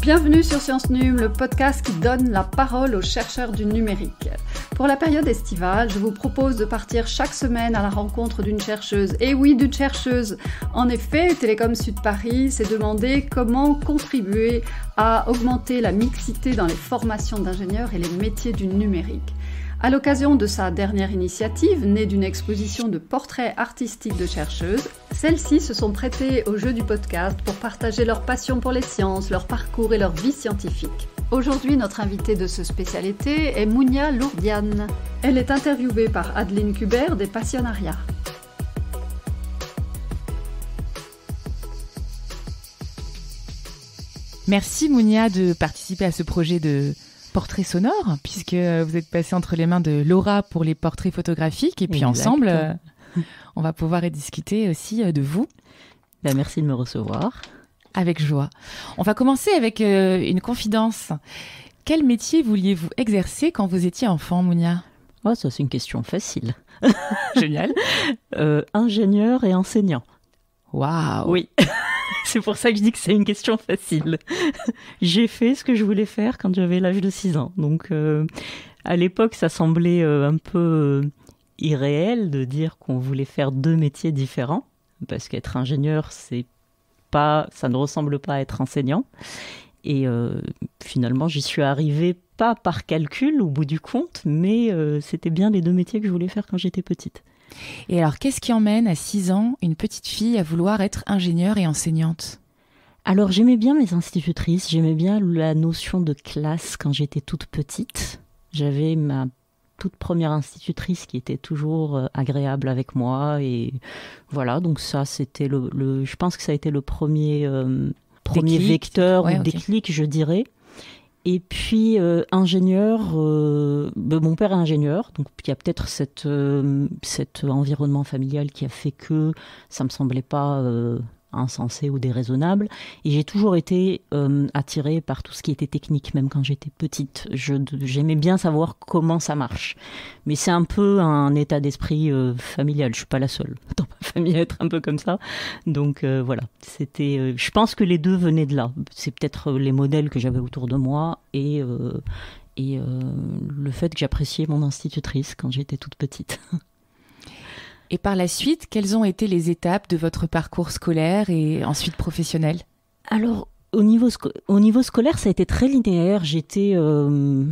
Bienvenue sur Science Num, le podcast qui donne la parole aux chercheurs du numérique. Pour la période estivale, je vous propose de partir chaque semaine à la rencontre d'une chercheuse. Et oui, d'une chercheuse. En effet, Télécom Sud Paris s'est demandé comment contribuer à augmenter la mixité dans les formations d'ingénieurs et les métiers du numérique. À l'occasion de sa dernière initiative, née d'une exposition de portraits artistiques de chercheuses, celles-ci se sont prêtées au jeu du podcast pour partager leur passion pour les sciences, leur parcours et leur vie scientifique. Aujourd'hui, notre invitée de ce spécialité est Mounia Lourdiane. Elle est interviewée par Adeline Kubert des Passionnariats. Merci Mounia de participer à ce projet de portraits sonores, puisque euh, vous êtes passé entre les mains de Laura pour les portraits photographiques, et puis ensemble, euh, on va pouvoir discuter aussi euh, de vous. La bah, merci de me recevoir. Avec joie. On va commencer avec une confidence. Quel métier vouliez-vous exercer quand vous étiez enfant, Mounia oh, Ça, c'est une question facile. Génial. ingénieur et enseignant. Waouh Oui c'est pour ça que je dis que c'est une question facile. J'ai fait ce que je voulais faire quand j'avais l'âge de 6 ans. Donc euh, à l'époque, ça semblait euh, un peu euh, irréel de dire qu'on voulait faire deux métiers différents, parce qu'être ingénieur, c'est pas, ça ne ressemble pas à être enseignant. Et finalement, j'y suis arrivée pas par calcul au bout du compte, mais c'était bien les deux métiers que je voulais faire quand j'étais petite. Et alors, qu'est-ce qui emmène à 6 ans une petite fille à vouloir être ingénieure et enseignante Alors, j'aimais bien mes institutrices, j'aimais bien la notion de classe quand j'étais toute petite. J'avais ma toute première institutrice qui était toujours euh, agréable avec moi et voilà donc ça c'était le, je pense que ça a été le premier euh, premier vecteur ou déclic je dirais et puis euh, ingénieur, euh, ben, mon père est ingénieur, donc il y a peut-être cette euh, cet environnement familial qui a fait que ça me semblait pas insensé ou déraisonnable. Et j'ai toujours été euh, attirée par tout ce qui était technique, même quand j'étais petite. J'aimais bien savoir comment ça marche. Mais c'est un peu un état d'esprit euh, familial. Je suis pas la seule dans ma famille à être un peu comme ça. Donc euh, voilà, c'était. je pense que les deux venaient de là. C'est peut-être les modèles que j'avais autour de moi et et le fait que j'appréciais mon institutrice quand j'étais toute petite. Et par la suite, quelles ont été les étapes de votre parcours scolaire et ensuite professionnel Alors, au niveau, scolaire, ça a été très linéaire. J'étais euh,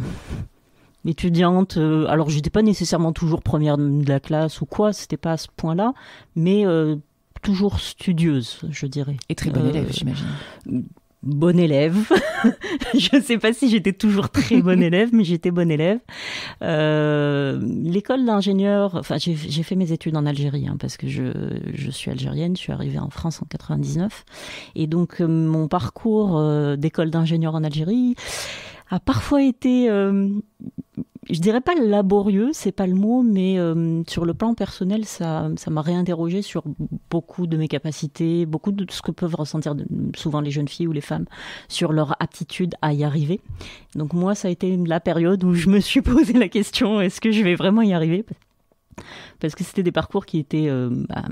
étudiante. Euh, alors, j'étais pas nécessairement toujours première de la classe ou quoi, c'était pas à ce point-là, mais euh, toujours studieuse, je dirais. Et très bonne élève, j'imagine bon élève. je ne sais pas si j'étais toujours très bonne élève, mais j'étais bonne élève. Euh, l'école d'ingénieur, enfin j'ai fait mes études en Algérie hein, parce que je, suis algérienne, je suis arrivée en France en 99, et donc euh, mon parcours euh, d'école d'ingénieur en Algérie a parfois été je dirais pas laborieux, c'est pas le mot, mais euh, sur le plan personnel, ça, ça m'a réinterrogé sur beaucoup de mes capacités, beaucoup de ce que peuvent ressentir souvent les jeunes filles ou les femmes sur leur aptitude à y arriver. Donc moi, ça a été la période où je me suis posé la question est-ce que je vais vraiment y arriver parce que c'était des parcours qui étaient euh, bah,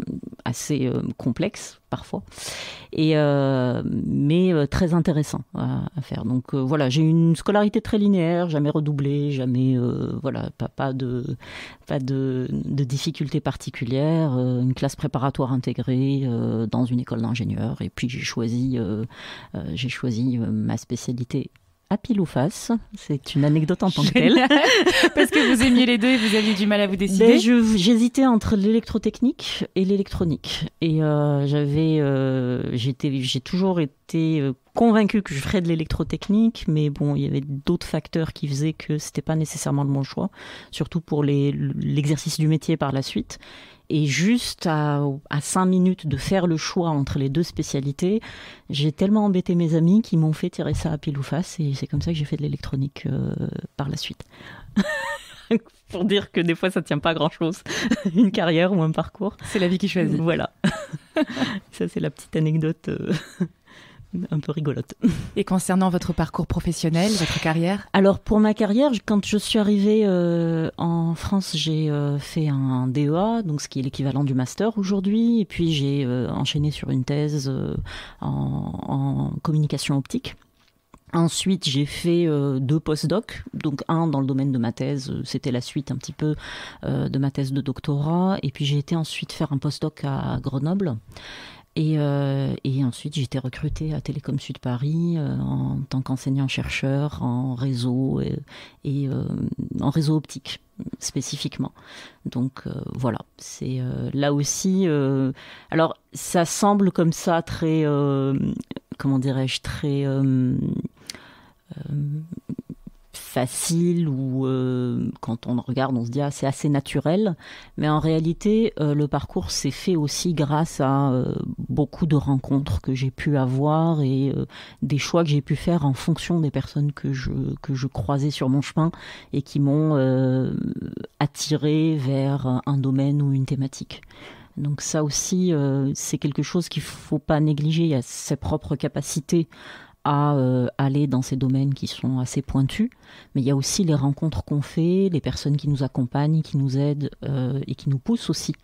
assez euh, complexes parfois, et, euh, mais très intéressants à, faire. Donc voilà, j'ai une scolarité très linéaire, jamais redoublée, jamais voilà, pas, de pas de, de difficultés particulières, une classe préparatoire intégrée dans une école d'ingénieur, et puis j'ai choisi j'ai choisi ma spécialité à pile ou face. C'est une anecdote en tant que telle. Parce que vous aimiez les deux et vous aviez du mal à vous ben, décider. J'hésitais entre l'électrotechnique et l'électronique. Et euh, j'avais, euh, j'ai toujours été euh, convaincue que je ferais de l'électrotechnique, mais bon, il y avait d'autres facteurs qui faisaient que c'était pas nécessairement de mon choix, surtout pour l'exercice du métier par la suite. Et juste à, à, cinq minutes de faire le choix entre les deux spécialités, j'ai tellement embêté mes amis qu'ils m'ont fait tirer ça à pile ou face. Et c'est comme ça que j'ai fait de l'électronique euh, par la suite. Pour dire que des fois, ça ne tient pas à grand chose, une carrière ou un parcours. C'est la vie qui choisit. Voilà. ça, c'est la petite anecdote. Euh, un peu rigolote. Et concernant votre parcours professionnel, votre carrière Alors pour ma carrière, quand je suis arrivée euh, en France, j'ai euh, fait un DEA, donc ce qui est l'équivalent du master aujourd'hui, et puis j'ai euh, enchaîné sur une thèse en, en communication optique. Ensuite, j'ai fait deux post-docs. donc un dans le domaine de ma thèse, c'était la suite un petit peu de ma thèse de doctorat, et puis j'ai été ensuite faire un postdoc à Grenoble. Et, euh, et, ensuite, j'étais recrutée à Télécom Sud Paris euh, en tant qu'enseignant-chercheur en réseau euh, et, en réseau optique spécifiquement. Donc voilà, c'est là aussi. alors ça semble comme ça très, comment dirais-je, très facile ou euh, quand on regarde, on se dit ah, c'est assez naturel. Mais en réalité, euh, le parcours s'est fait aussi grâce à euh, beaucoup de rencontres que j'ai pu avoir et des choix que j'ai pu faire en fonction des personnes que je, que je croisais sur mon chemin et qui m'ont attiré vers un domaine ou une thématique. Donc ça aussi, c'est quelque chose qu'il faut pas négliger. Il y a ses propres capacités à euh, aller dans ces domaines qui sont assez pointus, mais il y a aussi les rencontres qu'on fait, les personnes qui nous accompagnent, qui nous aident euh, et qui nous poussent aussi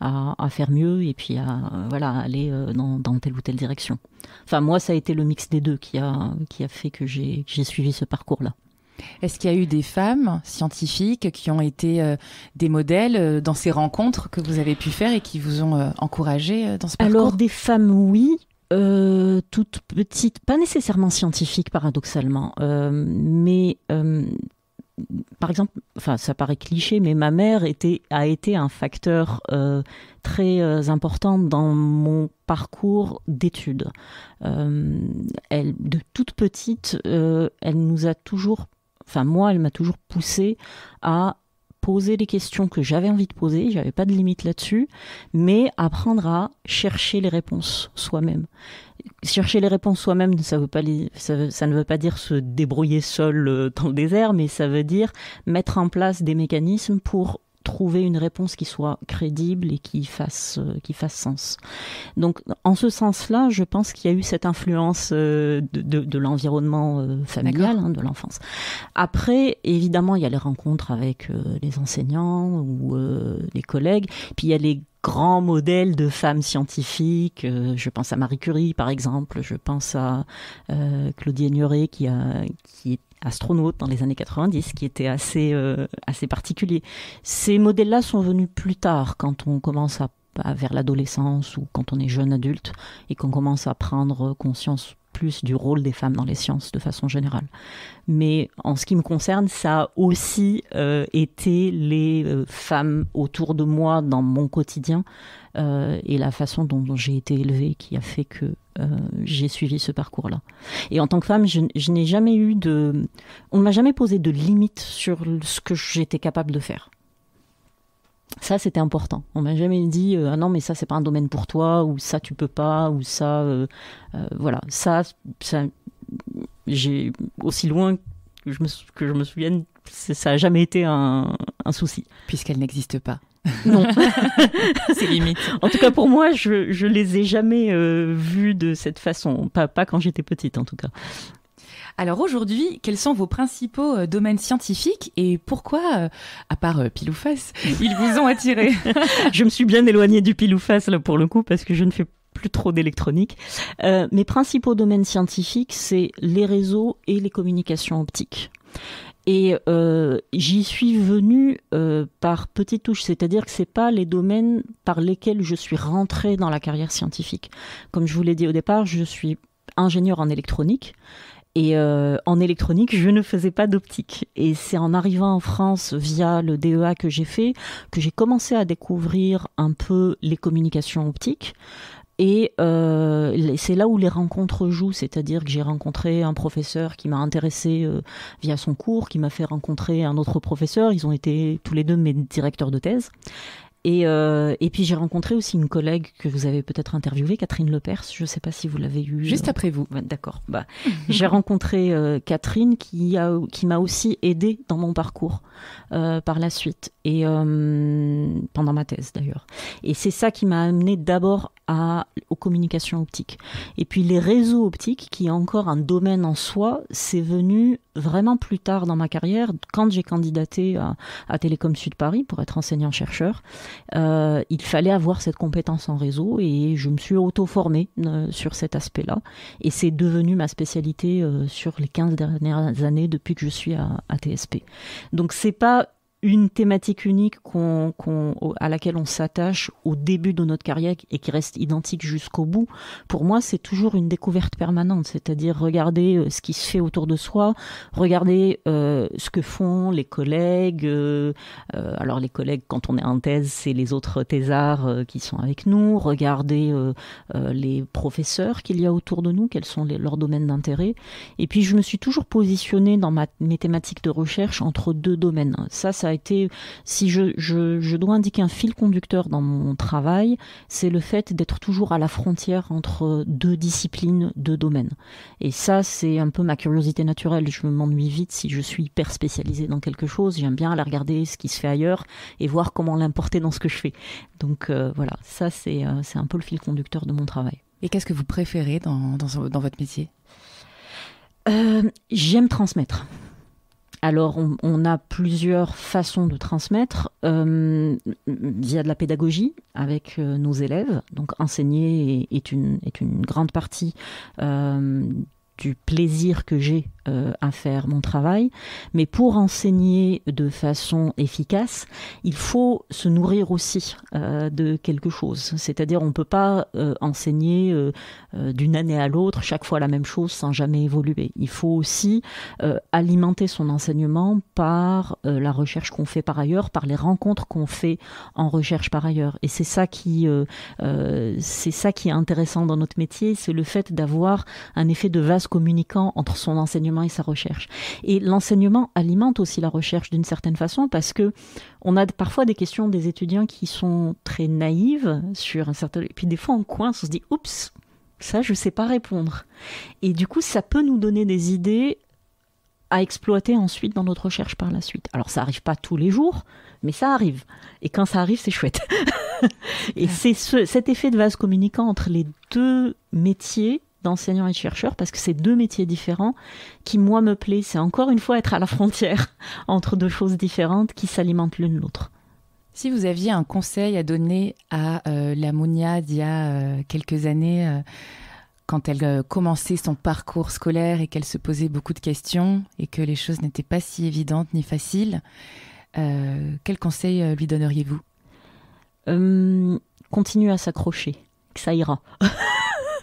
à, faire mieux et puis à voilà aller euh, dans, telle ou telle direction. Enfin moi ça a été le mix des deux qui a qui a fait que j'ai suivi ce parcours là. Est-ce qu'il y a eu des femmes scientifiques qui ont été des modèles dans ces rencontres que vous avez pu faire et qui vous ont encouragé dans ce parcours Alors des femmes oui, euh, toute petite, pas nécessairement scientifique paradoxalement, euh, mais euh, par exemple, enfin ça paraît cliché, mais ma mère a été un facteur très important dans mon parcours d'études. elle, de toute petite, elle nous a toujours, enfin moi, elle m'a toujours poussé à poser les questions que j'avais envie de poser, j'avais pas de limite là-dessus, mais apprendre à chercher les réponses soi-même. Chercher les réponses soi-même, ça, ça ne veut pas dire se débrouiller seul euh, dans le désert, mais ça veut dire mettre en place des mécanismes pour trouver une réponse qui soit crédible et qui fasse euh, qui fasse sens. Donc en ce sens-là, je pense qu'il y a eu cette influence euh, de, l'environnement euh, familial, hein, de l'enfance. Après, évidemment, il y a les rencontres avec les enseignants ou les collègues, puis il y a les grands modèles de femmes scientifiques. je pense à Marie Curie, par exemple. Je pense à Claudie Aigneret, qui, a, qui est astronaute dans les années 90, qui était assez, euh, assez particulier. Ces modèles-là sont venus plus tard, quand on commence à, vers l'adolescence ou quand on est jeune adulte et qu'on commence à prendre conscience plus du rôle des femmes dans les sciences de façon générale. Mais en ce qui me concerne, ça a aussi euh, été les euh, femmes autour de moi dans mon quotidien euh, et la façon dont, j'ai été élevée qui a fait que euh, j'ai suivi ce parcours-là. Et en tant que femme, je, n'ai jamais eu de... On ne m'a jamais posé de limite sur ce que j'étais capable de faire. Ça, c'était important. On m'a jamais dit euh, ah non mais ça c'est pas un domaine pour toi ou ça tu peux pas ou ça voilà ça, ça j'ai aussi loin que je me, que je me souvienne ça n'a jamais été un souci puisqu'elle n'existe pas. Non. c'est limite. En tout cas, pour moi, je, je les ai jamais euh, vus de cette façon. Pas, quand j'étais petite, en tout cas. Alors aujourd'hui, quels sont vos principaux euh, domaines scientifiques et pourquoi, euh, à part euh, face, ils vous ont attiré Je me suis bien éloignée du pile face là pour le coup parce que je ne fais plus trop d'électronique. mes principaux domaines scientifiques, c'est les réseaux et les communications optiques. Et euh, j'y suis venue euh, par petites touches, c'est-à-dire que c'est pas les domaines par lesquels je suis rentrée dans la carrière scientifique. Comme je vous l'ai dit au départ, je suis ingénieure en électronique. Et euh, en électronique, je ne faisais pas d'optique. Et c'est en arrivant en France via le DEA que j'ai fait que j'ai commencé à découvrir un peu les communications optiques. Et euh, c'est là où les rencontres jouent, c'est-à-dire que j'ai rencontré un professeur qui m'a intéressé euh, via son cours, qui m'a fait rencontrer un autre professeur. Ils ont été tous les deux mes directeurs de thèse. Et, euh, puis j'ai rencontré aussi une collègue que vous avez peut-être interviewée, Catherine Lepers. Je ne sais pas si vous l'avez eue. Juste après vous. D'accord. Bah, j'ai rencontré Catherine qui qui m'a aussi aidée dans mon parcours par la suite et pendant ma thèse d'ailleurs. Et c'est ça qui m'a amené d'abord aux communications optiques. Et puis les réseaux optiques, qui est encore un domaine en soi, c'est venu vraiment plus tard dans ma carrière, quand j'ai candidaté à, Télécom Sud Paris pour être enseignant-chercheur, euh, il fallait avoir cette compétence en réseau et je me suis auto-formée euh, sur cet aspect-là. Et c'est devenu ma spécialité euh, sur les 15 dernières années depuis que je suis à, à TSP. Donc c'est pas une thématique unique qu'on, à laquelle on s'attache au début de notre carrière et qui reste identique jusqu'au bout, pour moi, c'est toujours une découverte permanente. C'est-à-dire regarder euh, ce qui se fait autour de soi, regarder euh, ce que font les collègues. Euh, alors les collègues, quand on est en thèse, c'est les autres thésards qui sont avec nous. Regarder les professeurs qu'il y a autour de nous, quels sont leurs domaines d'intérêt. Et puis je me suis toujours positionnée dans ma, mes thématiques de recherche entre deux domaines. Ça, ça a été, si je, dois indiquer un fil conducteur dans mon travail, c'est le fait d'être toujours à la frontière entre deux disciplines, deux domaines. Et ça, c'est un peu ma curiosité naturelle. Je m'ennuie vite si je suis hyper spécialisée dans quelque chose. J'aime bien aller regarder ce qui se fait ailleurs et voir comment l'importer dans ce que je fais. Donc euh, voilà, ça, euh, c'est un peu le fil conducteur de mon travail. Et qu'est-ce que vous préférez dans, votre métier euh, J'aime transmettre. Alors, on, a plusieurs façons de transmettre euh, via de la pédagogie avec euh, nos élèves. Donc, enseigner est, une, est une grande partie euh, du plaisir que j'ai euh, à faire mon travail, mais pour enseigner de façon efficace, il faut se nourrir aussi euh, de quelque chose. C'est-à-dire, on ne peut pas euh, enseigner d'une année à l'autre chaque fois la même chose sans jamais évoluer. Il faut aussi alimenter son enseignement par la recherche qu'on fait par ailleurs, par les rencontres qu'on fait en recherche par ailleurs. Et c'est ça qui, c'est ça qui est intéressant dans notre métier, c'est le fait d'avoir un effet de vaste communiquant entre son enseignement et sa recherche. Et l'enseignement alimente aussi la recherche d'une certaine façon parce que on a parfois des questions des étudiants qui sont très naïves sur un certain. Et puis des fois, on coince, on se dit oups, ça, je ne sais pas répondre. Et du coup, ça peut nous donner des idées à exploiter ensuite dans notre recherche par la suite. Alors ça arrive pas tous les jours, mais ça arrive. Et quand ça arrive, c'est chouette. et c'est cet effet de vase communiquant entre les deux métiers d'enseignants et de chercheur parce que c'est deux métiers différents qui, moi, me plaît. C'est encore une fois être à la frontière entre deux choses différentes qui s'alimentent l'une l'autre. Si vous aviez un conseil à donner à euh, la Mounia d'il y a euh, quelques années, euh, quand elle commençait son parcours scolaire et qu'elle se posait beaucoup de questions et que les choses n'étaient pas si évidentes ni faciles, quel conseil lui donneriez-vous Continue à s'accrocher, que ça ira.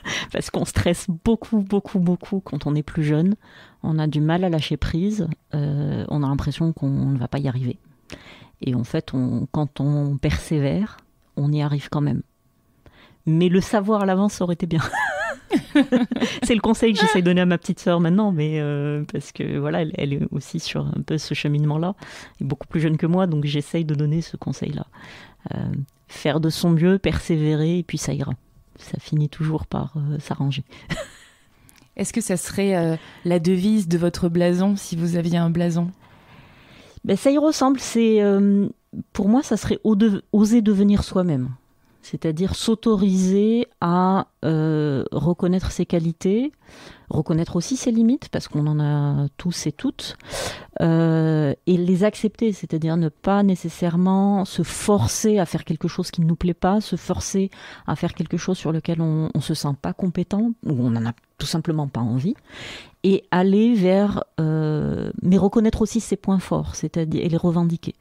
parce qu'on stresse beaucoup, beaucoup, beaucoup quand on est plus jeune. On a du mal à lâcher prise. Euh, on a l'impression qu'on ne va pas y arriver. Et en fait, quand on persévère, on y arrive quand même. Mais le savoir à l'avance aurait été bien. c'est le conseil que j'essaie de donner à ma petite sœur maintenant, mais euh, parce que voilà, elle, est aussi sur un peu ce cheminement-là, Elle est beaucoup plus jeune que moi, donc j'essaie de donner ce conseil-là. Euh, faire de son mieux, persévérer, et puis ça ira ça finit toujours par euh, s'arranger. Est-ce que ça serait euh, la devise de votre blason si vous aviez un blason ben, Ça y ressemble. C'est euh, Pour moi, ça serait oser devenir soi-même. C'est-à-dire s'autoriser à euh, reconnaître ses qualités, reconnaître aussi ses limites, parce qu'on en a tous et toutes, euh, et les accepter, c'est-à-dire ne pas nécessairement se forcer à faire quelque chose qui ne nous plaît pas, se forcer à faire quelque chose sur lequel on ne se sent pas compétent, ou on n'en a tout simplement pas envie, et aller vers, euh, mais reconnaître aussi ses points forts, c'est-à-dire les revendiquer,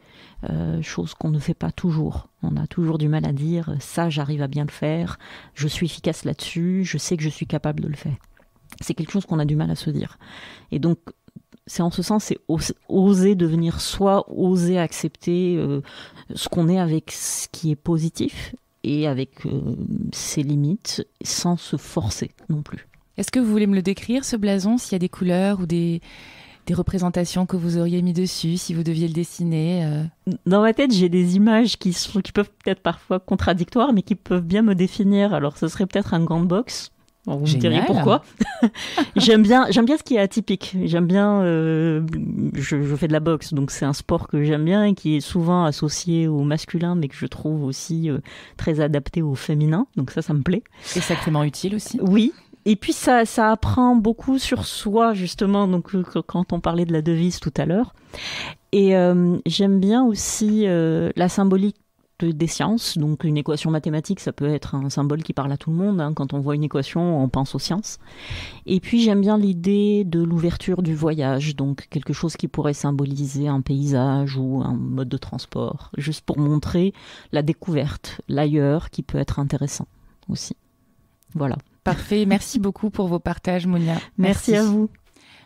chose qu'on ne fait pas toujours. On a toujours du mal à dire ça, j'arrive à bien le faire, je suis efficace là dessus je sais que je suis capable de le faire. C'est quelque chose qu'on a du mal à se dire. Et donc, c'est en ce sens, c'est oser devenir soi, oser accepter euh, ce qu'on est avec ce qui est positif et avec euh, ses limites, sans se forcer non plus. Est-ce que vous voulez me le décrire, ce blason, s'il y a des couleurs ou des, des représentations que vous auriez mis dessus si vous deviez le dessiner euh Dans ma tête, j'ai des images qui, sont, qui peuvent peut-être parfois contradictoires, mais qui peuvent bien me définir. Alors, ce serait peut-être un grand box. vous pourquoi. j'aime bien, j'aime bien ce qui est atypique. J'aime bien, euh, je, fais de la boxe, donc c'est un sport que j'aime bien et qui est souvent associé au masculin, mais que je trouve aussi euh, très adapté au féminin. Donc ça, ça me plaît. C'est sacrément utile aussi. Oui, et puis ça, apprend beaucoup sur soi justement. Donc euh, quand on parlait de la devise tout à l'heure, et euh, j'aime bien aussi euh, la symbolique des sciences. Donc une équation mathématique, ça peut être un symbole qui parle à tout le monde. Hein. Quand on voit une équation, on pense aux sciences. Et puis j'aime bien l'idée de l'ouverture du voyage, donc quelque chose qui pourrait symboliser un paysage ou un mode de transport, juste pour montrer la découverte, l'ailleurs qui peut être intéressant aussi. Voilà. Parfait. Merci beaucoup pour vos partages, Monia. Merci. à vous.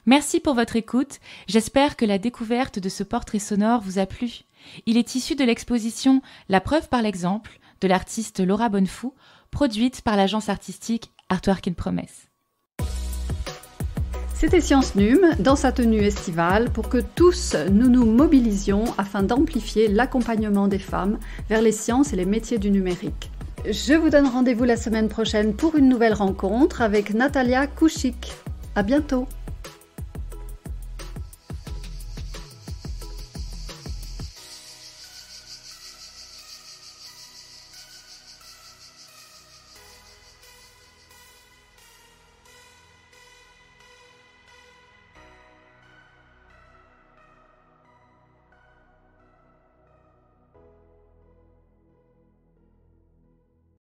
Merci pour votre écoute. J'espère que la découverte de ce portrait sonore vous a plu. Il est issu de l'exposition La preuve par l'exemple de l'artiste Laura Bonnefou, produite par l'agence artistique Artwork in Promesse. C'était Science Num dans sa tenue estivale pour que tous nous nous mobilisions afin d'amplifier l'accompagnement des femmes vers les sciences et les métiers du numérique. Je vous donne rendez-vous la semaine prochaine pour une nouvelle rencontre avec Natalia Kouchik. À bientôt!